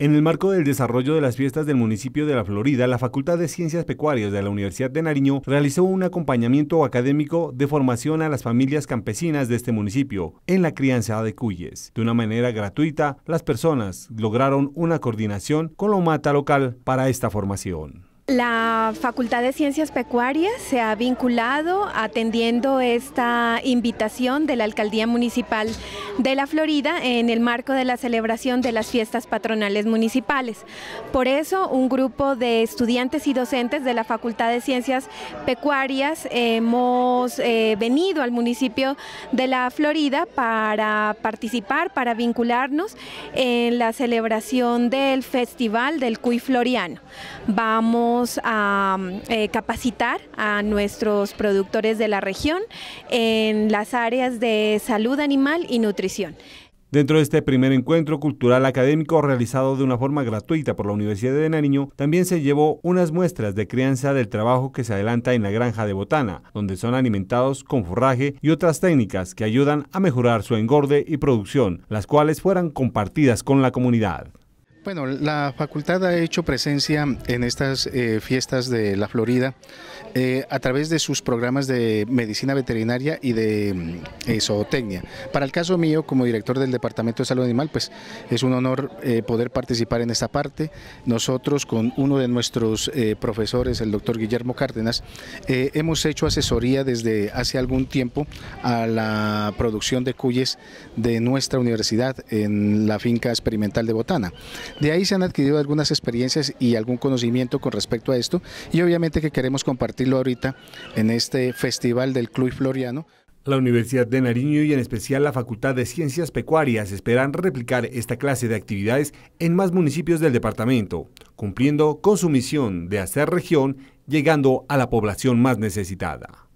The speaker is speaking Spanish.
En el marco del desarrollo de las fiestas del municipio de La Florida, la Facultad de Ciencias Pecuarias de la Universidad de Nariño realizó un acompañamiento académico de formación a las familias campesinas de este municipio en la crianza de cuyes. De una manera gratuita, las personas lograron una coordinación con la mata local para esta formación. La Facultad de Ciencias Pecuarias se ha vinculado atendiendo esta invitación de la Alcaldía Municipal de la Florida en el marco de la celebración de las fiestas patronales municipales. Por eso, un grupo de estudiantes y docentes de la Facultad de Ciencias Pecuarias hemos eh, venido al municipio de la Florida para participar, para vincularnos en la celebración del Festival del Cuy Floriano. Vamos a eh, capacitar a nuestros productores de la región en las áreas de salud animal y nutrición. Dentro de este primer encuentro cultural académico realizado de una forma gratuita por la Universidad de Nariño, también se llevó unas muestras de crianza del trabajo que se adelanta en la granja de Botana, donde son alimentados con forraje y otras técnicas que ayudan a mejorar su engorde y producción, las cuales fueran compartidas con la comunidad. Bueno, la facultad ha hecho presencia en estas eh, fiestas de la Florida eh, a través de sus programas de medicina veterinaria y de mm, eh, zootecnia. Para el caso mío, como director del Departamento de Salud Animal, pues es un honor poder participar en esta parte. Nosotros con uno de nuestros profesores, el doctor Guillermo Cárdenas, hemos hecho asesoría desde hace algún tiempo a la producción de cuyes de nuestra universidad en la finca experimental de Botana. De ahí se han adquirido algunas experiencias y algún conocimiento con respecto a esto y obviamente que queremos compartirlo ahorita en este festival del Club Floriano. La Universidad de Nariño y en especial la Facultad de Ciencias Pecuarias esperan replicar esta clase de actividades en más municipios del departamento, cumpliendo con su misión de hacer región, llegando a la población más necesitada.